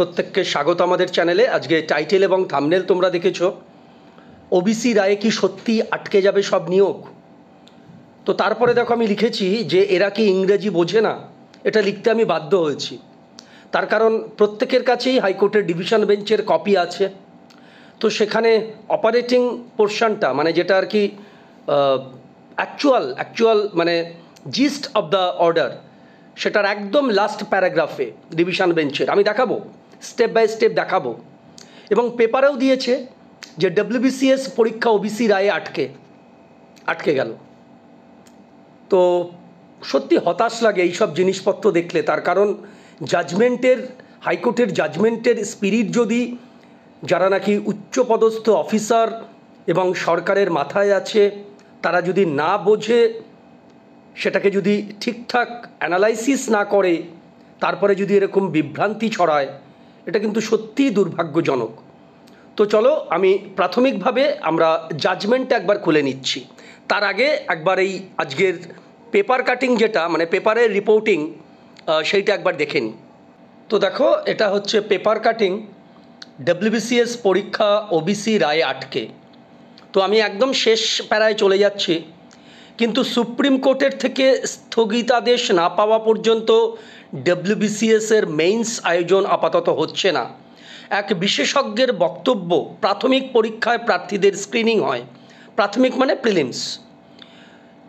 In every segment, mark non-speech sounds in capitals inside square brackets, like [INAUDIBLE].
প্রত্যেককে স্বাগত আমাদের চ্যানেলে আজকে টাইটেল এবং থামনেল তোমরা দেখেছ ওবিসি রায়ে কি সত্যি আটকে যাবে সব নিয়োগ তো তারপরে দেখো আমি লিখেছি যে এরা কি ইংরেজি বোঝে না এটা লিখতে আমি বাধ্য হয়েছি তার কারণ প্রত্যেকের কাছেই হাইকোর্টের ডিভিশন বেঞ্চের কপি আছে তো সেখানে অপারেটিং পোর্শনটা মানে যেটা আর কি অ্যাকচুয়াল অ্যাকচুয়াল মানে জিস্ট অব দ্য অর্ডার সেটার একদম লাস্ট প্যারাগ্রাফে ডিভিশন বেঞ্চের আমি দেখাবো স্টেপ বাই স্টেপ দেখাবো এবং পেপারেও দিয়েছে যে ডব্লিউবিসিএস পরীক্ষা ওবিসি রায়ে আটকে আটকে গেল তো সত্যি হতাশ লাগে এইসব জিনিসপত্র দেখলে তার কারণ জাজমেন্টের হাইকোর্টের জাজমেন্টের স্পিরিট যদি যারা নাকি উচ্চপদস্থ অফিসার এবং সরকারের মাথায় আছে তারা যদি না বোঝে সেটাকে যদি ঠিকঠাক অ্যানালাইসিস না করে তারপরে যদি এরকম বিভ্রান্তি ছড়ায় এটা কিন্তু সত্যিই দুর্ভাগ্যজনক তো চলো আমি প্রাথমিকভাবে আমরা জাজমেন্টটা একবার খুলে নিচ্ছি তার আগে একবার এই আজকের পেপার কাটিং যেটা মানে পেপারের রিপোর্টিং সেইটা একবার দেখে নিই তো দেখো এটা হচ্ছে পেপার কাটিং ডব্লিউবিসিএস পরীক্ষা ওবিসি রায় আটকে তো আমি একদম শেষ প্যারায় চলে যাচ্ছি কিন্তু সুপ্রিম কোর্টের থেকে স্থগিতাদেশ না পাওয়া পর্যন্ত ডব্লিউবিসিএসের মেইনস আয়োজন আপাতত হচ্ছে না এক বিশেষজ্ঞের বক্তব্য প্রাথমিক পরীক্ষায় প্রার্থীদের স্ক্রিনিং হয় প্রাথমিক মানে প্রিলিমস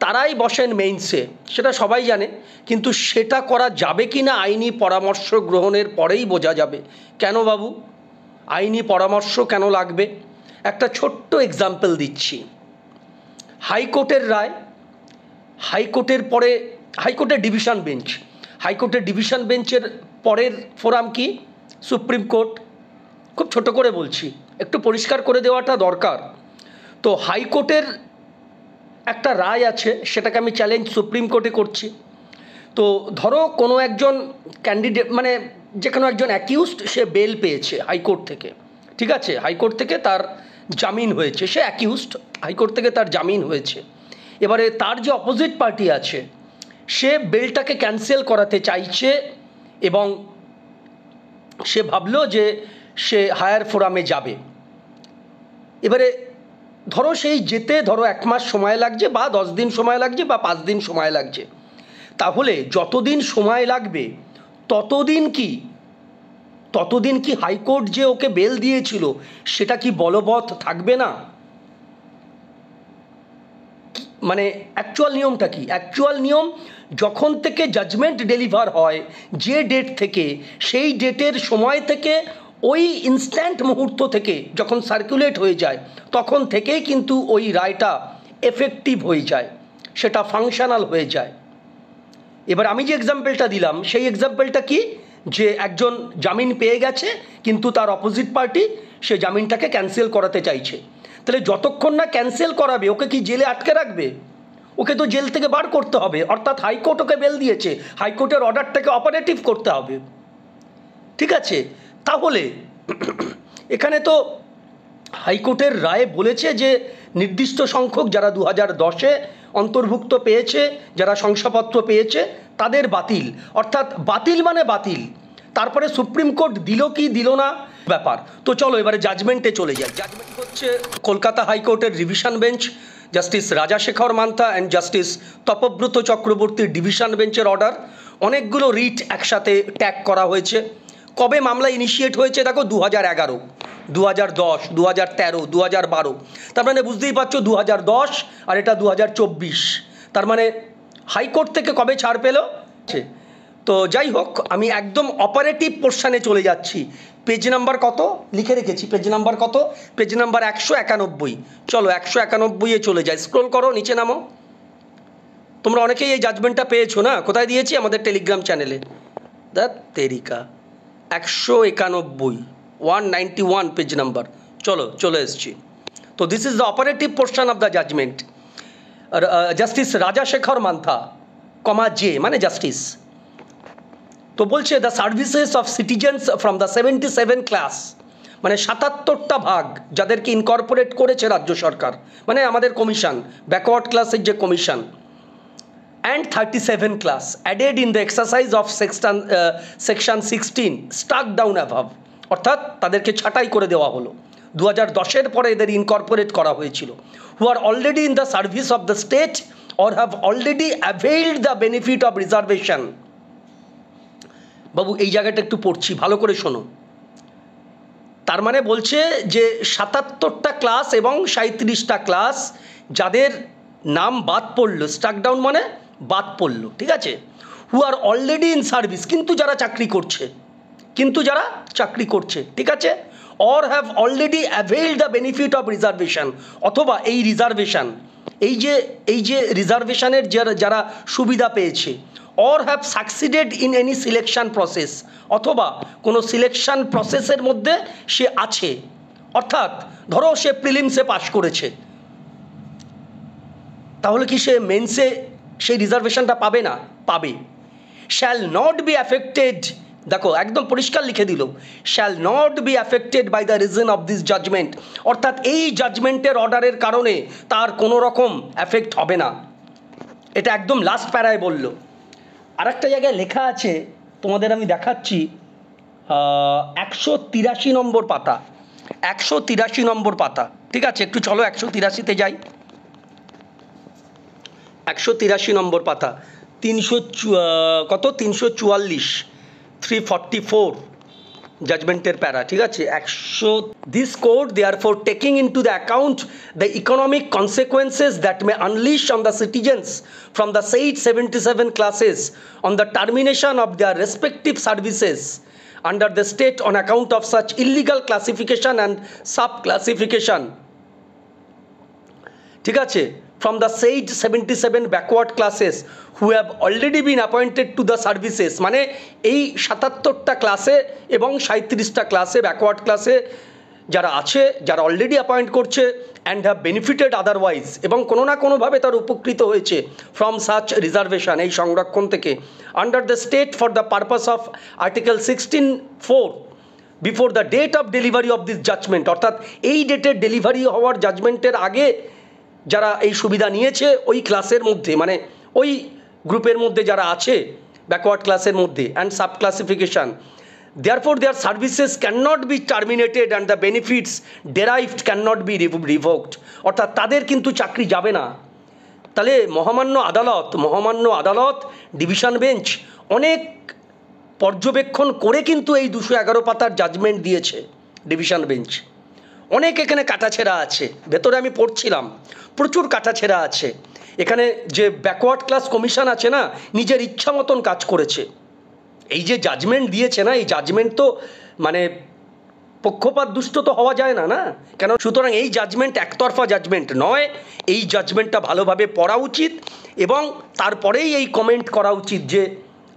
তারাই বসেন মেইনসে সেটা সবাই জানে কিন্তু সেটা করা যাবে কি না আইনি পরামর্শ গ্রহণের পরেই বোঝা যাবে কেন বাবু আইনি পরামর্শ কেন লাগবে একটা ছোট্ট এক্সাম্পল দিচ্ছি হাইকোর্টের রায় হাইকোর্টের পরে হাইকোর্টের ডিভিশন বেঞ্চ হাইকোর্টের ডিভিশন বেঞ্চের পরের ফোরাম কি সুপ্রিম কোর্ট খুব ছোট করে বলছি একটু পরিষ্কার করে দেওয়াটা দরকার তো হাইকোর্টের একটা রায় আছে সেটাকে আমি চ্যালেঞ্জ সুপ্রিম কোর্টে করছি তো ধরো কোনো একজন ক্যান্ডিডেট মানে যে কোনো একজন অ্যাকিউজড সে বেল পেয়েছে হাইকোর্ট থেকে ঠিক আছে হাইকোর্ট থেকে তার জামিন হয়েছে সে অ্যাকিউজড হাইকোর্ট থেকে তার জামিন হয়েছে এবারে তার যে অপোজিট পার্টি আছে সে বিলটাকে ক্যান্সেল করাতে চাইছে এবং সে ভাবল যে সে হায়ার ফোরামে যাবে এবারে ধরো সেই যেতে ধরো এক মাস সময় লাগছে বা দশ দিন সময় লাগছে বা পাঁচ দিন সময় লাগছে তাহলে যতদিন সময় লাগবে ততদিন কি ততদিন কি হাইকোর্ট যে ওকে বেল দিয়েছিল সেটা কি বলবৎ থাকবে না মানে অ্যাকচুয়াল নিয়মটা কি অ্যাকচুয়াল নিয়ম যখন থেকে জাজমেন্ট ডেলিভার হয় যে ডেট থেকে সেই ডেটের সময় থেকে ওই ইনস্ট্যান্ট মুহূর্ত থেকে যখন সার্কুলেট হয়ে যায় তখন থেকেই কিন্তু ওই রায়টা এফেক্টিভ হয়ে যায় সেটা ফাংশনাল হয়ে যায় এবার আমি যে এক্সাম্পলটা দিলাম সেই এক্সাম্পলটা কি যে একজন জামিন পেয়ে গেছে কিন্তু তার অপোজিট পার্টি সে জামিনটাকে ক্যান্সেল করাতে চাইছে তাহলে যতক্ষণ না ক্যান্সেল করাবে ওকে কি জেলে আটকে রাখবে ওকে তো জেল থেকে বার করতে হবে অর্থাৎ হাইকোর্ট ওকে বেল দিয়েছে হাইকোর্টের অর্ডারটাকে অপারেটিভ করতে হবে ঠিক আছে তাহলে [CLEARS THROAT] এখানে তো হাইকোর্টের রায়ে বলেছে যে নির্দিষ্ট সংখ্যক যারা দু হাজার দশে অন্তর্ভুক্ত পেয়েছে যারা শংসাপত্র পেয়েছে তাদের বাতিল অর্থাৎ বাতিল মানে বাতিল তারপরে সুপ্রিম কোর্ট দিল কি দিল না ব্যাপার তো চলো এবারে জাজমেন্টে চলে যাই জাজমেন্ট হচ্ছে কলকাতা হাইকোর্টের revision bench justice Rajasekhar Mantha and justice Tapabrata চক্রবর্তীর ডিভিশন বেঞ্চের অর্ডার অনেকগুলো রিট একসাথে ট্যাগ করা হয়েছে কবে মামলা ইনিশিয়েট হয়েছে দেখো দু হাজার এগারো দু হাজার দশ দু হাজার তেরো দু হাজার বারো তার মানে বুঝতেই পারছো দু হাজার দশ আর এটা দু হাজার চব্বিশ তার মানে হাইকোর্ট থেকে কবে ছাড় পেল তো যাই হোক আমি একদম অপারেটিভ পোর্শানে চলে যাচ্ছি পেজ নাম্বার কত লিখে রেখেছি পেজ নাম্বার কত পেজ নাম্বার একশো একানব্বই চলো একশো একানব্বইয়ে চলে যায় স্ক্রোল করো নিচে নামো তোমরা অনেকেই এই জাজমেন্টটা পেয়েছো না কোথায় দিয়েছি আমাদের টেলিগ্রাম চ্যানেলে দ্য তেরিকা একশো একানব্বই one ninety one page number চলো চলে এসছি তো this is the operative portion of the judgement justice Rajasekhar Mantha comma J মানে জাস্টিস তো বলছে the services of citizens from the seventy seven class মানে সাতাত্তরটা ভাগ যাদেরকে ইনকর্পোরেট করেছে রাজ্য সরকার মানে আমাদের কমিশন ব্যাকওয়ার্ড ক্লাসের যে commission and 37 class added in the exercise of section, uh, section 16 struck down above অর্থাৎ তাদেরকে ছাঁটাই করে দেওয়া হলো দু হাজার দশের পরে এদের ইনকর্পোরেট করা হয়েছিল who are already in the service of the state or have already availed the benefit of reservation বাবু এই জায়গাটা একটু পড়ছি ভালো করে শোনো তার মানে বলছে যে সাতাত্তরটা ক্লাস এবং সাঁত্রিশটা ক্লাস যাদের নাম বাদ পড়লো স্টাক ডাউন মানে বাদ পড়ল ঠিক আছে who are already in service কিন্তু যারা চাকরি করছে কিন্তু যারা চাকরি করছে ঠিক আছে or have already avail the benefit of reservation অথবা এই রিজার্ভেশন এই যে এই যে রিজার্ভেশনের যারা যারা সুবিধা পেয়েছে or have succeeded in any selection process অথবা কোনো সিলেকশান প্রসেসের মধ্যে সে আছে অর্থাৎ ধরো সে প্রিলিমসে পাশ করেছে তাহলে কি সে মেন্সে সেই রিজার্ভেশনটা পাবে না পাবে শ্যাল নট বি অ্যাফেক্টেড দেখো একদম পরিষ্কার লিখে দিল shall not be affected by the reason of this judgment অর্থাৎ এই জাজমেন্টের অর্ডারের কারণে তার কোনো রকম অ্যাফেক্ট হবে না এটা একদম লাস্ট প্যারায় বলল আর একটা জায়গায় লেখা আছে তোমাদের আমি দেখাচ্ছি একশো তিরাশি নম্বর পাতা একশো তিরাশি নম্বর পাতা ঠিক আছে একটু চলো একশো তিরাশিতে যাই একশো তিরাশি নম্বর পাতা তিনশো কত তিনশো চুয়াল্লিশ থ্রি ফর্টি ফোর জাজমেন্টের প্যারা ঠিক আছে একশো this code they are for taking in to the account the economic consequences that may unleash on the citizens from the said seventy seven classes on the termination of their respective services under the state on account of such illegal classification and sub classification ঠিক আছে from the said 77 backward classes who have already been appointed to the services মানে এই সাতাত্তরটা ক্লাসে এবং সাঁত্রিশটা ক্লাসে backward ক্লাসে যারা আছে যারা অলরেডি অ্যাপয়েন্ট করছে অ্যান্ড হ্যাভ বেনিফিটেড আদারওয়াইজ এবং কোনো না কোনোভাবে তার উপকৃত হয়েছে ফ্রম সাচ রিজার্ভেশন এই সংরক্ষণ থেকে under the state for the purpose of article sixteen four before the date of delivery of this judgment অর্থাৎ এই ডেটের ডেলিভারি হওয়ার জাজমেন্টের আগে যারা এই সুবিধা নিয়েছে ওই ক্লাসের মধ্যে মানে ওই গ্রুপের মধ্যে যারা আছে ব্যাকওয়ার্ড ক্লাসের মধ্যে and sub classification services can not be terminated and the benefits derived can not be revoked অর্থাৎ তাদের কিন্তু চাকরি যাবে না তাহলে মহামান্য আদালত মহামান্য আদালত ডিভিশন বেঞ্চ অনেক পর্যবেক্ষণ করে কিন্তু এই দুশো এগারো পাতার জাজমেন্ট দিয়েছে ডিভিশন বেঞ্চ অনেক এখানে ছেঁড়া আছে ভেতরে আমি পড়ছিলাম প্রচুর ছেঁড়া আছে এখানে যে ব্যাকওয়ার্ড ক্লাস কমিশন আছে না নিজের ইচ্ছা মতন কাজ করেছে এই যে জাজমেন্ট দিয়েছে না এই জাজমেন্ট তো মানে পক্ষপাত দুষ্ট তো হওয়া যায় না না কেন সুতরাং এই জাজমেন্ট একতরফা জাজমেন্ট নয় এই জাজমেন্টটা ভালোভাবে পড়া উচিত এবং তারপরেই এই কমেন্ট করা উচিত যে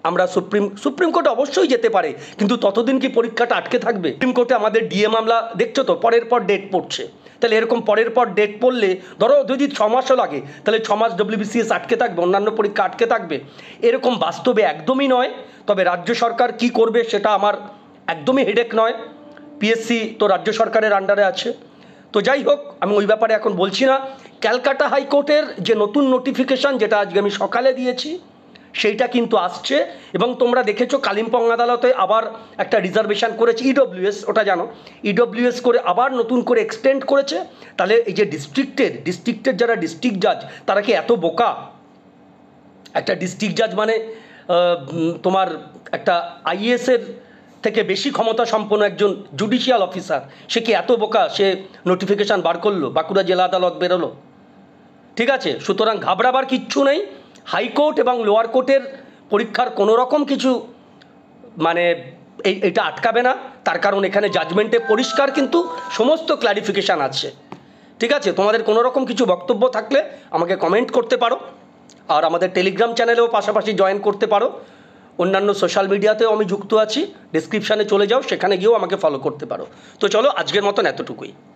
আমরা সুপ্রিম সুপ্রিম কোর্টে অবশ্যই যেতে পারে কিন্তু ততদিন কি পরীক্ষাটা আটকে থাকবে সুপ্রিম কোর্টে আমাদের ডিএ মামলা দেখছো তো পরের পর ডেট পড়ছে তাহলে এরকম পরের পর ডেট পড়লে ধরো যদি ছ মাসও লাগে তাহলে ছ মাস ডব্লিউবিসিএস আটকে থাকবে অন্যান্য পরীক্ষা আটকে থাকবে এরকম বাস্তবে একদমই নয় তবে রাজ্য সরকার কি করবে সেটা আমার একদমই হেডেক নয় পিএসসি তো রাজ্য সরকারের আন্ডারে আছে তো যাই হোক আমি ওই ব্যাপারে এখন বলছি না ক্যালকাটা হাইকোর্টের যে নতুন নোটিফিকেশান যেটা আজকে আমি সকালে দিয়েছি সেইটা কিন্তু আসছে এবং তোমরা দেখেছো কালিম্পং আদালতে আবার একটা রিজার্ভেশন করেছে ইডব্লিউএস e ওটা জানো ইডব্লিউএস e করে আবার নতুন করে এক্সটেন্ড করেছে তাহলে এই যে ডিস্ট্রিক্টের ডিস্ট্রিক্টের যারা ডিস্ট্রিক্ট জাজ তারা কি এত বোকা একটা ডিস্ট্রিক্ট জাজ মানে তোমার একটা আইএসের থেকে বেশি ক্ষমতা সম্পন্ন একজন জুডিশিয়াল অফিসার সে কি এত বোকা সে নোটিফিকেশান বার করলো বাঁকুড়া জেলা আদালত বেরোলো ঠিক আছে সুতরাং ঘাবড়াবার কিচ্ছু নেই হাইকোর্ট এবং লোয়ার কোর্টের পরীক্ষার কোনো রকম কিছু মানে এই এটা আটকাবে না তার কারণ এখানে জাজমেন্টে পরিষ্কার কিন্তু সমস্ত ক্লারিফিকেশান আছে ঠিক আছে তোমাদের কোনো রকম কিছু বক্তব্য থাকলে আমাকে কমেন্ট করতে পারো আর আমাদের টেলিগ্রাম চ্যানেলেও পাশাপাশি জয়েন করতে পারো অন্যান্য সোশ্যাল মিডিয়াতেও আমি যুক্ত আছি ডিসক্রিপশানে চলে যাও সেখানে গিয়েও আমাকে ফলো করতে পারো তো চলো আজকের মতন এতটুকুই